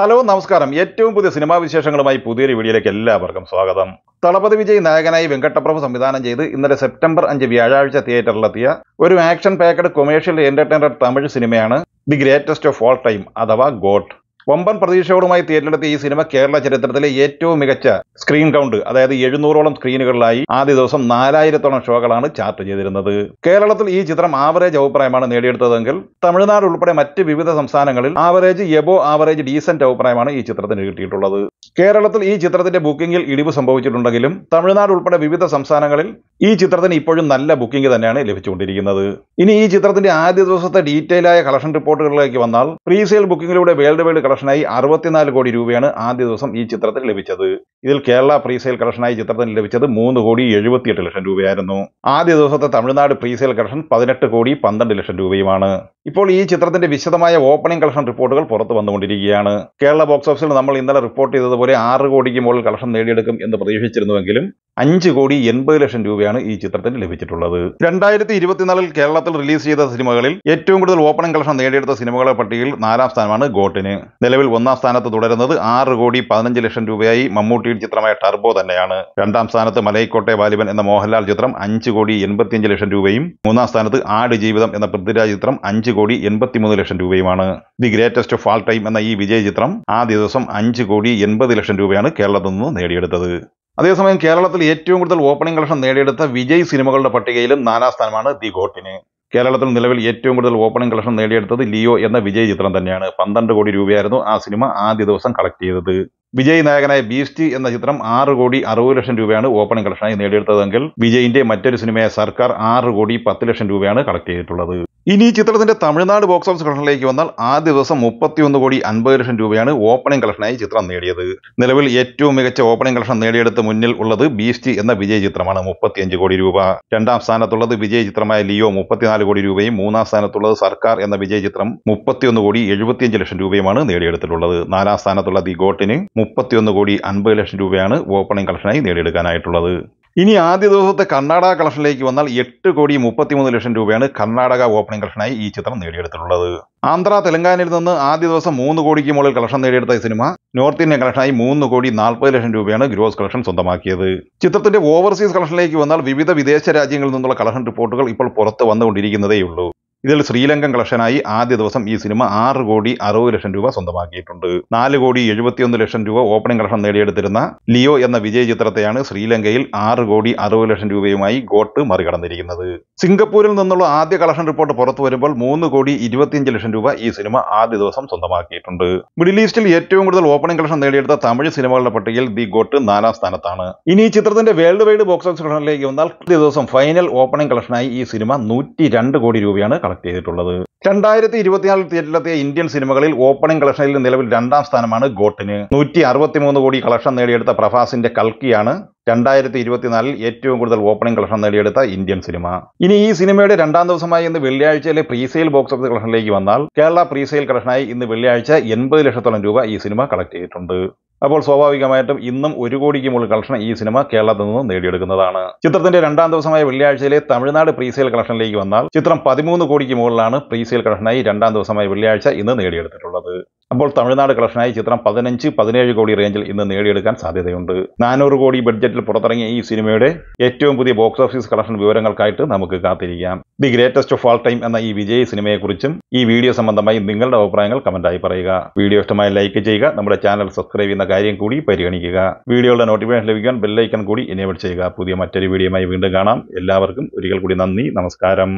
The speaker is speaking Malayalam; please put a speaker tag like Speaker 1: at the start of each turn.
Speaker 1: ഹലോ നമസ്കാരം ഏറ്റവും പുതിയ സിനിമാ വിശേഷങ്ങളുമായി പുതിയൊരു വീഡിയോയിലേക്ക് എല്ലാവർക്കും സ്വാഗതം തളപതി വിജയ് നായകനായി വെങ്കട്ടപ്രഭു സംവിധാനം ചെയ്ത് ഇന്നലെ സെപ്റ്റംബർ അഞ്ച് വ്യാഴാഴ്ച തിയേറ്ററിലെത്തിയ ഒരു action packed commercial entertainer Tamil സിനിമയാണ് the greatest of all time അഥവാ ഗോട്ട് വമ്പൻ പ്രതീക്ഷയോടുമായി തിയേറ്ററിലെത്തിയ ഈ സിനിമ കേരള ചരിത്രത്തിലെ ഏറ്റവും മികച്ച സ്ക്രീൻ കൗണ്ട് അതായത് എഴുന്നൂറോളം സ്ക്രീനുകളിലായി ആദ്യ ദിവസം നാലായിരത്തോളം ഷോകളാണ് ചാർട്ട് ചെയ്തിരുന്നത് കേരളത്തിൽ ഈ ചിത്രം ആവറേജ് അഭിപ്രായമാണ് നേടിയെടുത്തതെങ്കിൽ തമിഴ്നാട് ഉൾപ്പെടെ മറ്റ് വിവിധ സംസ്ഥാനങ്ങളിൽ ആവറേജ് എബോ ആവറേജ് ഡീസന്റ് അഭിപ്രായമാണ് ഈ ചിത്രത്തിന് കിട്ടിയിട്ടുള്ളത് കേരളത്തിൽ ഈ ചിത്രത്തിന്റെ ബുക്കിംഗിൽ ഇടിവ് സംഭവിച്ചിട്ടുണ്ടെങ്കിലും തമിഴ്നാട് ഉൾപ്പെടെ വിവിധ സംസ്ഥാനങ്ങളിൽ ഈ ചിത്രത്തിന് ഇപ്പോഴും നല്ല ബുക്കിംഗ് തന്നെയാണ് ലഭിച്ചുകൊണ്ടിരിക്കുന്നത് ഇനി ഈ ചിത്രത്തിന്റെ ആദ്യ ദിവസത്തെ ഡീറ്റെയിൽ ആയ കളക്ഷൻ റിപ്പോർട്ടുകളിലേക്ക് വന്നാൽ പ്രീസെയിൽ ബുക്കിംഗിലൂടെ വേൾഡ് വൈഡ് കളക്ഷനായി അറുപത്തിനാല് കോടി രൂപയാണ് ആദ്യ ദിവസം ഈ ചിത്രത്തിന് ലഭിച്ചത് ഇതിൽ കേരള പ്രീസെയിൽ കളക്ഷനായി ചിത്രത്തിന് ലഭിച്ചത് മൂന്ന് കോടി എഴുപത്തിയെട്ട് ലക്ഷം രൂപയായിരുന്നു ആദ്യ ദിവസത്തെ തമിഴ്നാട് പ്രീസെയിൽ കളക്ഷൻ പതിനെട്ട് കോടി പന്ത്രണ്ട് ലക്ഷം രൂപയുമാണ് ഇപ്പോൾ ഈ ചിത്രത്തിന്റെ വിശദമായ ഓപ്പണിംഗ് കളക്ഷൻ റിപ്പോർട്ടുകൾ പുറത്തു വന്നുകൊണ്ടിരിക്കുകയാണ് കേരള ബോക്സ് ഓഫീസിൽ നമ്മൾ ഇന്നലെ റിപ്പോർട്ട് ചെയ്തത് പോലെ ആറ് കോടിക്ക് മുകളിൽ കളക്ഷൻ നേടിയെടുക്കും എന്ന് പ്രതീക്ഷിച്ചിരുന്നുവെങ്കിലും അഞ്ച് കോടി എൺപത് ലക്ഷം രൂപയാണ് ഈ ചിത്രത്തിന് ലഭിച്ചിട്ടുള്ളത് രണ്ടായിരത്തി ഇരുപത്തിനാലിൽ കേരളത്തിൽ റിലീസ് ചെയ്ത സിനിമകളിൽ ഏറ്റവും കൂടുതൽ ഓപ്പണിംഗ് കളക്ഷൻ നേടിയെടുത്ത സിനിമകളുടെ പട്ടികയിൽ നാലാം സ്ഥാനമാണ് ഗോട്ടിന് നിലവിൽ ഒന്നാം സ്ഥാനത്ത് തുടരുന്നത് ആറ് കോടി പതിനഞ്ച് ലക്ഷം രൂപയായി മമ്മൂട്ടിയുടെ ചിത്രമായ ടർബോ തന്നെയാണ് രണ്ടാം സ്ഥാനത്ത് മലൈക്കോട്ടെ വാലിബൻ എന്ന മോഹൻലാൽ ചിത്രം അഞ്ച് കോടി എൺപത്തിയഞ്ച് ലക്ഷം രൂപയും മൂന്നാം സ്ഥാനത്ത് ആട് ജീവിതം എന്ന പൃഥ്വിരാജ് ചിത്രം അഞ്ച് കോടി എൺപത്തിമൂന്ന് ലക്ഷം രൂപയുമാണ് the greatest of all time എന്ന ഈ വിജയ ചിത്രം ആ ദിവസം അഞ്ച് കോടി എൺപത് ലക്ഷം രൂപയാണ് കേരളത്തിൽ നിന്ന് നേടിയെടുത്തത് അതേസമയം കേരളത്തിൽ ഏറ്റവും കൂടുതൽ ഓപ്പണിംഗ് കളക്ഷൻ നേടിയെടുത്ത വിജയ് സിനിമകളുടെ പട്ടികയിലും നാലാം സ്ഥാനമാണ് ദി ഗോട്ടിന് കേരളത്തിൽ നിലവിൽ ഏറ്റവും കൂടുതൽ ഓപ്പണിംഗ് കളക്ഷൻ നേടിയെടുത്തത് ലിയോ എന്ന വിജയ് ചിത്രം തന്നെയാണ് പന്ത്രണ്ട് കോടി രൂപയായിരുന്നു ആ സിനിമ ആദ്യ ദിവസം കളക്ട് ചെയ്തത് വിജയ് നായകനായ ബീസ്റ്റി എന്ന ചിത്രം ആറ് കോടി അറുപത് ലക്ഷം രൂപയാണ് ഓപ്പണിംഗ് കളക്ഷനായി നേടിയെടുത്തതെങ്കിൽ വിജയിന്റെ മറ്റൊരു സിനിമയായ സർക്കാർ ആറ് കോടി പത്ത് ലക്ഷം രൂപയാണ് കളക്ട് ചെയ്തിട്ടുള്ളത് ഇനി ഈ ചിത്രത്തിന്റെ തമിഴ്നാട് ബോക്സ് ഓഫീസ് കളക്ഷനിലേക്ക് വന്നാൽ ആദ്യ ദിവസം മുപ്പത്തിയൊന്ന് കോടി അൻപത് ലക്ഷം രൂപയാണ് ഓപ്പണിംഗ് കളക്ഷനായി ചിത്രം നേടിയത് നിലവിൽ ഏറ്റവും മികച്ച ഓപ്പണിംഗ് കളക്ഷൻ നേടിയെടുത്ത് മുന്നിൽ ഉള്ളത് ബീസ്റ്റി എന്ന വിജയ ചിത്രമാണ് മുപ്പത്തിയഞ്ച് കോടി രൂപ രണ്ടാം സ്ഥാനത്തുള്ളത് വിജയ ചിത്രമായ ലിയോ മുപ്പത്തിനാല് കോടി രൂപയും മൂന്നാം സ്ഥാനത്തുള്ളത് സർക്കാർ എന്ന വിജയ ചിത്രം മുപ്പത്തിയൊന്ന് കോടി എഴുപത്തിയഞ്ച് ലക്ഷം രൂപയുമാണ് നേടിയെടുത്തിട്ടുള്ളത് നാലാം സ്ഥാനത്തുള്ള ദി ഗോട്ടിന് മുപ്പത്തിയൊന്ന് കോടി അൻപത് ലക്ഷം രൂപയാണ് ഓപ്പണിംഗ് കളക്ഷനായി നേടിയെടുക്കാനായിട്ടുള്ളത് ഇനി ആദ്യ ദിവസത്തെ കർണാടക കളക്ഷനിലേക്ക് വന്നാൽ എട്ട് കോടി മുപ്പത്തിമൂന്ന് ലക്ഷം രൂപയാണ് കർണാടക ഓപ്പണിംഗ് കളക്ഷനായി ഈ ചിത്രം നേടിയെടുത്തിട്ടുള്ളത് ആന്ധ്ര തെലങ്കാനയിൽ നിന്ന് ആദ്യ ദിവസം മൂന്ന് കോടിക്ക് മുകളിൽ കളക്ഷൻ നേടിയെടുത്ത ഈ സിനിമ നോർത്ത് ഇന്ത്യൻ കളക്ഷനായി മൂന്ന് കോടി നാൽപ്പത് ലക്ഷം രൂപയാണ് ഗ്രോസ് കളക്ഷൻ സ്വന്തമാക്കിയത് ചിത്രത്തിന്റെ ഓവർസീസ് കളക്ഷനിലേക്ക് വന്നാൽ വിവിധ വിദേശ രാജ്യങ്ങളിൽ നിന്നുള്ള കളക്ഷൻ റിപ്പോർട്ടുകൾ ഇപ്പോൾ പുറത്ത് വന്നുകൊണ്ടിരിക്കുന്നതേയുള്ളൂ ഇതിൽ ശ്രീലങ്കൻ കളക്ഷനായി ആദ്യ ദിവസം ഈ സിനിമ ആറ് കോടി അറുപത് ലക്ഷം രൂപ സ്വന്തമാക്കിയിട്ടുണ്ട് നാല് കോടി എഴുപത്തിയൊന്ന് ലക്ഷം രൂപ ഓപ്പണിംഗ് കളക്ഷൻ നേടിയെടുത്തിരുന്ന ലിയോ എന്ന വിജയ ചിത്രത്തെയാണ് ശ്രീലങ്കയിൽ ആറ് കോടി അറുപത് ലക്ഷം രൂപയുമായി ഗോട്ട് മറികടന്നിരിക്കുന്നത് സിംഗപ്പൂരിൽ നിന്നുള്ള ആദ്യ കളക്ഷൻ റിപ്പോർട്ട് പുറത്തു വരുമ്പോൾ മൂന്ന് കോടി ഇരുപത്തിയഞ്ച് ലക്ഷം രൂപ ഈ സിനിമ ആദ്യ ദിവസം സ്വന്തമാക്കിയിട്ടുണ്ട് മിഡിൽ ഈസ്റ്റിൽ ഏറ്റവും കൂടുതൽ ഓപ്പണിംഗ് കളക്ഷൻ നേടിയെടുത്ത തമിഴ് സിനിമകളുടെ പട്ടികയിൽ ദി ഗോട്ട് നാലാം സ്ഥാനത്താണ് ഇനി ഈ ചിത്രത്തിന്റെ വേൾഡ് വൈഡ് ബോക്സ് ഓഫീസ് കളക്ഷനിലേക്ക് വന്നാൽ ദിവസം ഫൈനൽ ഓപ്പണിംഗ് കളക്ഷനായി ഈ സിനിമ നൂറ്റി കോടി രൂപയാണ് കളക്ട് ചെയ്തിട്ടുള്ളത് രണ്ടായിരത്തി ഇരുപത്തിനാല് തിയേറ്ററിലെത്തിയ ഇന്ത്യൻ സിനിമകളിൽ ഓപ്പണിംഗ് കളക്ഷനിൽ നിലവിൽ രണ്ടാം സ്ഥാനമാണ് ഗോട്ടിന് നൂറ്റി അറുപത്തിമൂന്ന് കോടി കളക്ഷൻ നേടിയെടുത്ത പ്രഭാസിന്റെ കൽക്കിയാണ് രണ്ടായിരത്തി ഇരുപത്തിനാലിൽ ഏറ്റവും കൂടുതൽ ഓപ്പണിംഗ് കളക്ഷൻ നേടിയെടുത്ത ഇന്ത്യൻ സിനിമ ഇനി ഈ സിനിമയുടെ രണ്ടാം ദിവസമായി ഇന്ന് വെള്ളിയാഴ്ചയിലെ പ്രീസെയിൽ ബോക്സ് ഓഫീസ് കളക്ഷനിലേക്ക് വന്നാൽ കേരള പ്രീസെയിൽ കളക്ഷനായി ഇന്ന് വെള്ളിയാഴ്ച എൺപത് ലക്ഷത്തോളം രൂപ ഈ സിനിമ കളക്ട് ചെയ്തിട്ടുണ്ട് അപ്പോൾ സ്വാഭാവികമായിട്ടും ഇന്നും ഒരു കോടിക്ക് മുകളിൽ കളക്ഷൻ ഈ സിനിമ കേരളത്തിൽ നിന്ന് നേടിയെടുക്കുന്നതാണ് ചിത്രത്തിന്റെ രണ്ടാം ദിവസമായ വെള്ളിയാഴ്ചയിലെ തമിഴ്നാട് പ്രീസെയിൽ കളക്ഷനിലേക്ക് വന്നാൽ ചിത്രം പതിമൂന്ന് കോടിക്ക് മുകളിലാണ് പ്രീസെയിൽ കളക്ഷനായി രണ്ടാം ദിവസമായ വെള്ളിയാഴ്ച ഇന്ന് നേടിയെടുത്തിട്ടുള്ളത് അപ്പോൾ തമിഴ്നാട് കളക്ഷനായി ചിത്രം പതിനഞ്ച് പതിനേഴ് കോടി റേഞ്ചിൽ ഇന്ന് നേടിയെടുക്കാൻ സാധ്യതയുണ്ട് നാനൂറ് കോടി ബഡ്ജറ്റിൽ പുറത്തിറങ്ങിയ ഈ സിനിമയുടെ ഏറ്റവും പുതിയ ബോക്സ് ഓഫീസ് കളക്ഷൻ വിവരങ്ങൾക്കായിട്ട് നമുക്ക് കാത്തിരിക്കാം the greatest of all time എന്ന ഈ വിജയ് സിനിമയെക്കുറിച്ചും ഈ വീഡിയോ സംബന്ധമായി നിങ്ങളുടെ അഭിപ്രായങ്ങൾ കമന്റായി പറയുക വീഡിയോ ഇഷ്ടമായി ലൈക്ക് ചെയ്യുക നമ്മുടെ ചാനൽ സബ്സ്ക്രൈബ് ചെയ്യുന്ന കാര്യം കൂടി പരിഗണിക്കുക വീഡിയോയുടെ നോട്ടിഫിക്കേഷൻ ലഭിക്കാൻ ബെല്ലൈക്കൺ കൂടി എനേബിൾ ചെയ്യുക പുതിയ മറ്റൊരു വീഡിയോയുമായി വീണ്ടും കാണാം എല്ലാവർക്കും ഒരിക്കൽ കൂടി നന്ദി നമസ്കാരം